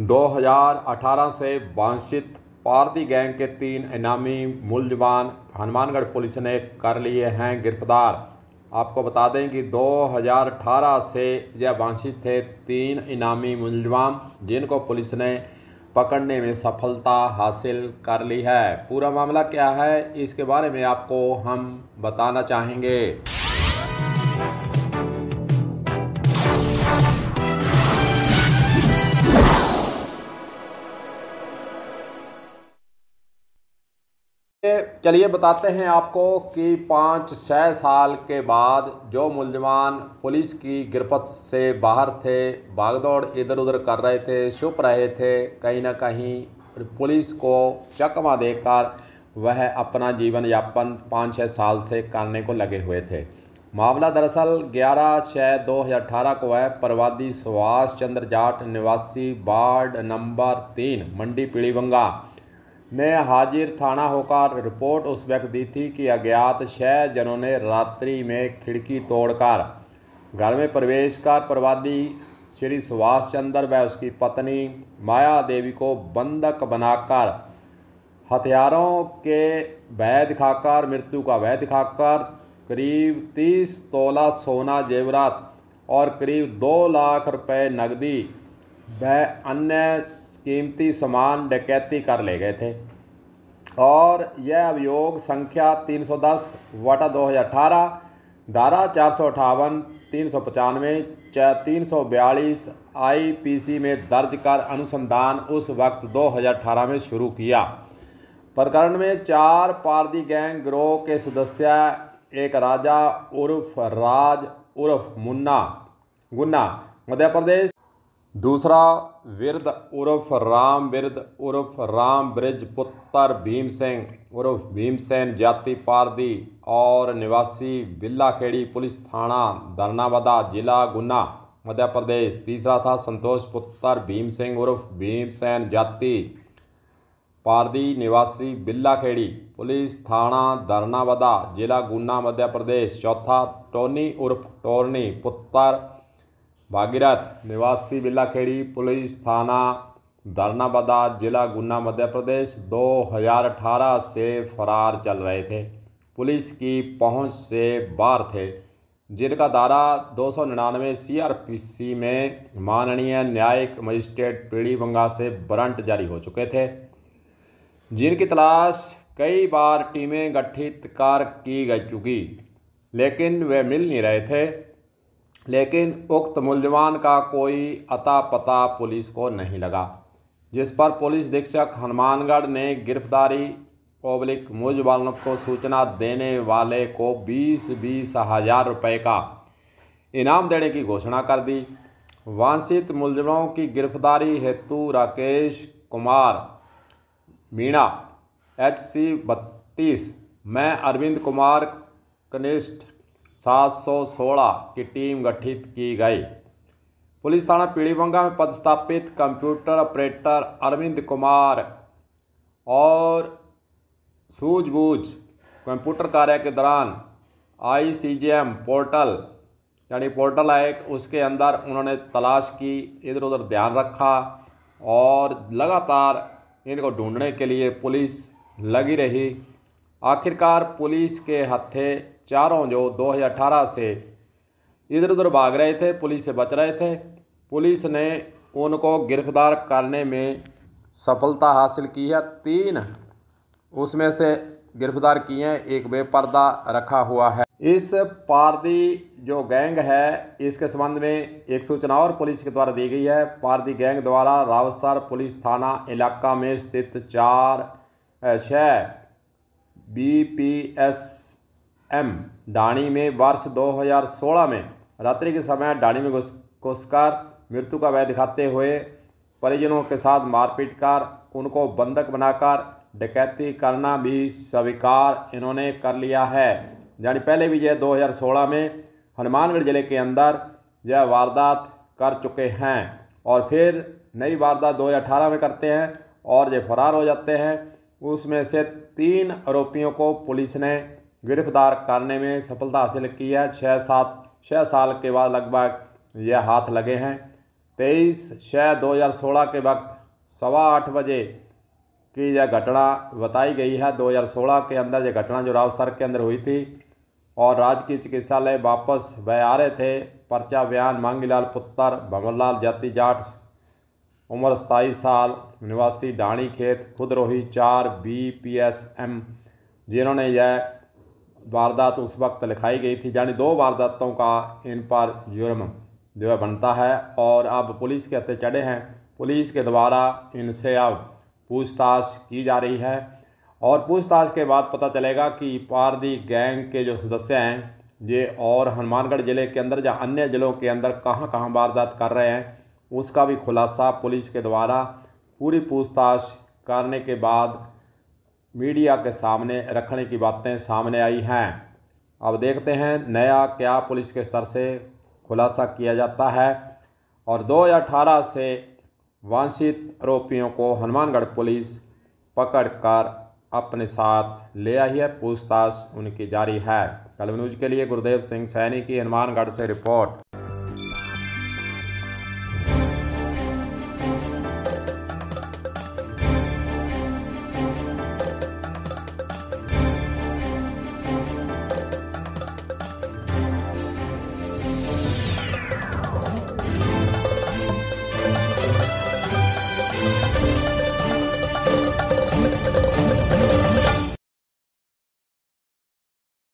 2018 से वांछित पारदी गैंग के तीन इनामी मुलजमान हनुमानगढ़ पुलिस ने कर लिए हैं गिरफ्तार आपको बता दें कि 2018 से यह वांछित थे तीन इनामी मुलजमान जिनको पुलिस ने पकड़ने में सफलता हासिल कर ली है पूरा मामला क्या है इसके बारे में आपको हम बताना चाहेंगे चलिए बताते हैं आपको कि पाँच छः साल के बाद जो मुलजमान पुलिस की गिरफ्त से बाहर थे भागदौड़ इधर उधर कर रहे थे छुप रहे थे कहीं ना कहीं पुलिस को चकमा देकर वह अपना जीवन यापन पाँच छः साल से करने को लगे हुए थे मामला दरअसल 11 छः 2018 को है प्रवादी सुभाष चंद्र जाट निवासी वार्ड नंबर तीन मंडी पीड़ीबंगा ने हाजिर थाना होकर रिपोर्ट उस वक्त दी थी कि अज्ञात छः जनों ने रात्रि में खिड़की तोड़कर घर में प्रवेश कर प्रवादी श्री सुभाष चंद्र व उसकी पत्नी माया देवी को बंधक बनाकर हथियारों के भय दिखाकर मृत्यु का भय दिखाकर करीब तीस तोला सोना जेवरात और करीब दो लाख रुपए नकदी व अन्य कीमती सामान डकैती कर ले गए थे और यह अभियोग संख्या 310 वटा दो धारा चार सौ अठावन तीन सौ पचानवे च तीन सौ बयालीस आई में दर्ज कर अनुसंधान उस वक्त 2018 में शुरू किया प्रकरण में चार पारदी गैंग ग्रोह के सदस्य एक राजा उर्फ राज उर्फ मुन्ना गुन्ना मध्य प्रदेश दूसरा विरद उर्फ राम विरद उर्फ राम ब्रिज पुत्र भीम सिंह उर्फ भीमसेन जाति पारदी और निवासी बिल्लाखेड़ी पुलिस थाना धरनावदा जिला गुना मध्य प्रदेश तीसरा था संतोष पुत्र भीम सिंह उर्फ भीमसेन जाति पारदी निवासी बिल्लाखेड़ी पुलिस थाना धरनावदा जिला गुना मध्य प्रदेश चौथा टोनी उर्फ टोरनी पुत्र भागीरथ निवासी बिल्लाखेड़ी पुलिस थाना दारनाबादा जिला गुन्ना मध्य प्रदेश 2018 से फरार चल रहे थे पुलिस की पहुंच से बाहर थे जिनका दायरा दो सौ निन्यानवे सी आर पी सी में माननीय न्यायिक मजिस्ट्रेट पीढ़ी बंगा से वारंट जारी हो चुके थे जिनकी तलाश कई बार टीमें गठित कर की गई चुकी लेकिन वे मिल नहीं रहे थे लेकिन उक्त मुलजमान का कोई अता पता पुलिस को नहीं लगा जिस पर पुलिस अधीक्षक हनुमानगढ़ ने गिरफ्तारी पब्लिक मुज वालों को सूचना देने वाले को बीस बीस हज़ार रुपये का इनाम देने की घोषणा कर दी वांछित मुलजमों की गिरफ्तारी हेतु राकेश कुमार मीणा एच सी बत्तीस मैं अरविंद कुमार कनिष्ठ 716 की टीम गठित की गई पुलिस थाना पीड़ीबंगा में पदस्थापित कंप्यूटर ऑपरेटर अरविंद कुमार और सूझबूझ कंप्यूटर कार्य के दौरान आईसीजीएम पोर्टल यानी पोर्टल आए उसके अंदर उन्होंने तलाश की इधर उधर ध्यान रखा और लगातार इनको ढूंढने के लिए पुलिस लगी रही आखिरकार पुलिस के हत्थे चारों जो 2018 से इधर उधर भाग रहे थे पुलिस से बच रहे थे पुलिस ने उनको गिरफ्तार करने में सफलता हासिल की है तीन उसमें से गिरफ्तार किए हैं एक बेपर्दा रखा हुआ है इस पारदी जो गैंग है इसके संबंध में एक सूचना और पुलिस के द्वारा दी गई है पारदी गैंग द्वारा रावतसर पुलिस थाना इलाका में स्थित चार छः बी पी एस एम डाणी में वर्ष 2016 में रात्रि के समय डाणी में घुसकर मृत्यु का भय दिखाते हुए परिजनों के साथ मारपीट कर उनको बंधक बनाकर डकैती करना भी स्वीकार इन्होंने कर लिया है यानी पहले भी यह 2016 में हनुमानगढ़ जिले के अंदर यह वारदात कर चुके हैं और फिर नई वारदात 2018 में करते हैं और ये फरार हो जाते हैं उसमें से तीन आरोपियों को पुलिस ने गिरफ्तार करने में सफलता हासिल की है छः सात छः साल के बाद लगभग यह हाथ लगे हैं तेईस छः दो हज़ार सोलह के वक्त सवा आठ बजे की यह घटना बताई गई है दो हज़ार सोलह के अंदर यह घटना जो रावसर के अंदर हुई थी और राजकीय चिकित्सालय वापस वह आ रहे थे पर्चा बयान मांगीलाल पुत्र भंवरलाल जाति जाट उम्र सताईस साल निवासी डाणी खेत खुदरोही चार बी पी एस एम जिन्होंने यह वारदात उस वक्त लिखाई गई थी यानी दो वारदातों का इन पर जुर्म जो है बनता है और अब पुलिस के हत्या चढ़े हैं पुलिस के द्वारा इनसे अब पूछताछ की जा रही है और पूछताछ के बाद पता चलेगा कि पारदी गैंग के जो सदस्य हैं ये और हनुमानगढ़ ज़िले के अंदर या अन्य ज़िलों के अंदर कहाँ कहाँ वारदात कर रहे हैं उसका भी खुलासा पुलिस के द्वारा पूरी पूछताछ करने के बाद मीडिया के सामने रखने की बातें सामने आई हैं अब देखते हैं नया क्या पुलिस के स्तर से खुलासा किया जाता है और दो अठारह से वांछित आरोपियों को हनुमानगढ़ पुलिस पकड़कर अपने साथ ले आई है पूछताछ उनकी जारी है कलम न्यूज के लिए गुरुदेव सिंह सैनी की हनुमानगढ़ से रिपोर्ट